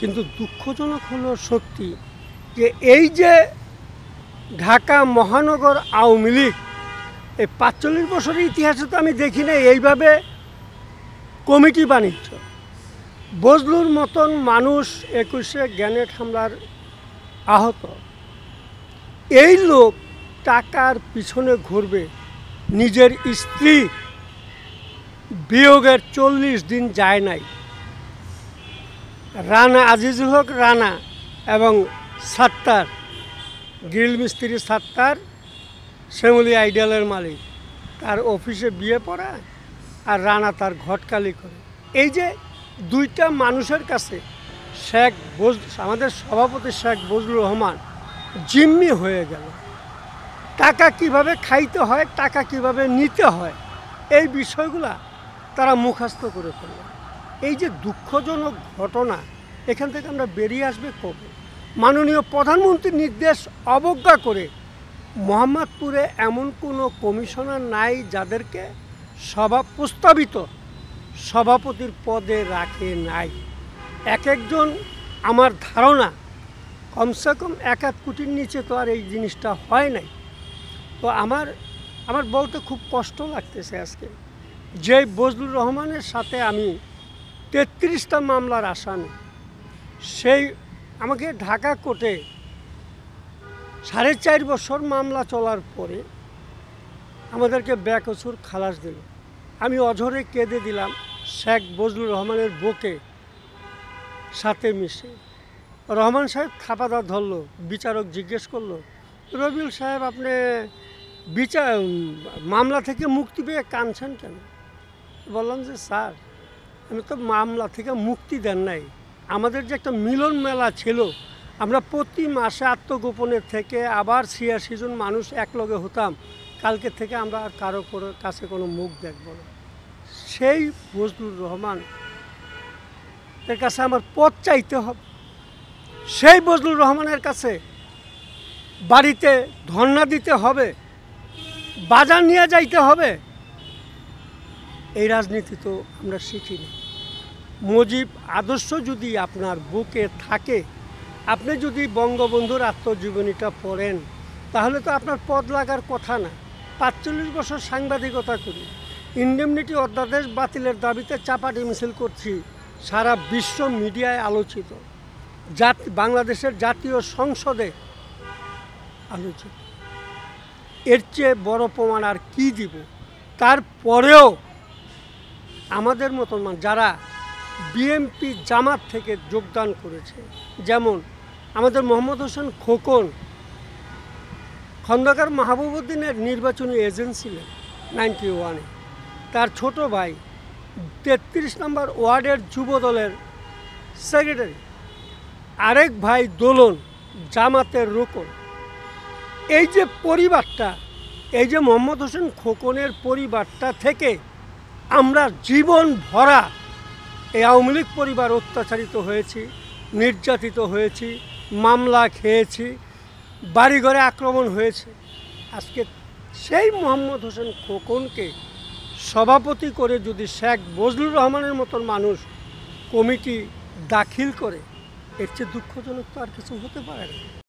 কিন্তু দুঃখজনক হলো সত্যি যে এই যে ঢাকা মহানগর আওয়ামী লীগ এই পাঁচচল্লিশ বছরের ইতিহাসে তো আমি দেখি না এইভাবে কমিটি বাণিজ্য বজলুর মতন মানুষ একুশে গ্যানেট হামলার আহত এই লোক টাকার পিছনে ঘুরবে নিজের স্ত্রী বিয়োগের চল্লিশ দিন যায় নাই রানা আজিজুল হক রানা এবং সাত্তার গ্রিল মিস্ত্রি সাত্তার শ্যামলি আইডিয়ালের মালিক তার অফিসে বিয়ে পড়া আর রানা তার ঘটকালি করে এই যে দুইটা মানুষের কাছে শেখ বজ আমাদের সভাপতি শেখ বজলুর রহমান জিম্মি হয়ে গেল টাকা কিভাবে খাইতে হয় টাকা কিভাবে নিতে হয় এই বিষয়গুলা তারা মুখস্থ করে ফেলল এই যে দুঃখজনক ঘটনা এখান থেকে আমরা বেরিয়ে আসবে কবে মাননীয় প্রধানমন্ত্রীর নির্দেশ অবজ্ঞা করে মোহাম্মদপুরে এমন কোনো কমিশনার নাই যাদেরকে সভা প্রস্তাবিত সভাপতির পদে রাখে নাই এক একজন আমার ধারণা কমসে কম এক এক কোটির নিচে তো আর এই জিনিসটা হয় নাই তো আমার আমার বলতে খুব কষ্ট লাগতেছে আজকে যে বজলুর রহমানের সাথে আমি তেত্রিশটা মামলার আসামি সেই আমাকে ঢাকা কোর্টে সাড়ে চার বছর মামলা চলার পরে আমাদেরকে ব্যাকসুর খালাস দিল আমি অঝরে কেঁদে দিলাম শেখ বজলুর রহমানের বোকে সাথে মিশে রহমান সাহেব খাপাদা ধরলো বিচারক জিজ্ঞেস করলো রবিউল সাহেব আপনি বিচার মামলা থেকে মুক্তি পেয়ে কানছেন কেন বললাম যে স্যার আমি তো মামলা থেকে মুক্তি দেন নাই আমাদের যে একটা মিলন মেলা ছিল আমরা প্রতি মাসে আত্মগোপনের থেকে আবার ছিয়াশি জন মানুষ একলগে হতাম কালকে থেকে আমরা আর কারো কাছে কোনো মুখ দেখব না সেই ফজলুর রহমান এর কাছে আমার পথ চাইতে হবে সেই ফজলুর রহমানের কাছে বাড়িতে ধর্না দিতে হবে বাজার নিয়ে যাইতে হবে এই রাজনীতি তো আমরা শিখিনি মুজিব আদর্শ যদি আপনার বুকে থাকে আপনি যদি বঙ্গবন্ধুর আত্মজীবনীটা পড়েন তাহলে তো আপনার পদ লাগার কথা না পাঁচচল্লিশ বছর সাংবাদিকতা করি ইন্ডেমনিটি অধ্যাদেশ বাতিলের দাবিতে চাপাটি মিছিল করছি সারা বিশ্ব মিডিয়ায় আলোচিত জাত বাংলাদেশের জাতীয় সংসদে আলোচিত এর চেয়ে বড় প্রমাণ আর কী দিব তারপরেও আমাদের মতন যারা বিএমপি জামাত থেকে যোগদান করেছে যেমন আমাদের মোহাম্মদ হোসেন খোকন খন্দকার মাহবুবুদ্দিনের নির্বাচনী এজেন্ট ছিলেন নাইনটি ওয়ানে তার ছোট ভাই তেত্রিশ নম্বর ওয়ার্ডের যুব দলের সেক্রেটারি আরেক ভাই দোলন জামাতের রোকন এই যে পরিবারটা এই যে মোহাম্মদ হোসেন খোকনের পরিবারটা থেকে আমরা জীবন ভরা এই আওয়ামী লীগ পরিবার অত্যাচারিত হয়েছি নির্যাতিত হয়েছি মামলা খেয়েছি বাড়িঘরে আক্রমণ হয়েছে আজকে সেই মোহাম্মদ হোসেন খোকনকে সভাপতি করে যদি শেখ বজলুর রহমানের মতন মানুষ কমিটি দাখিল করে এর চেয়ে দুঃখজনক তো আর কিছু হতে পারে না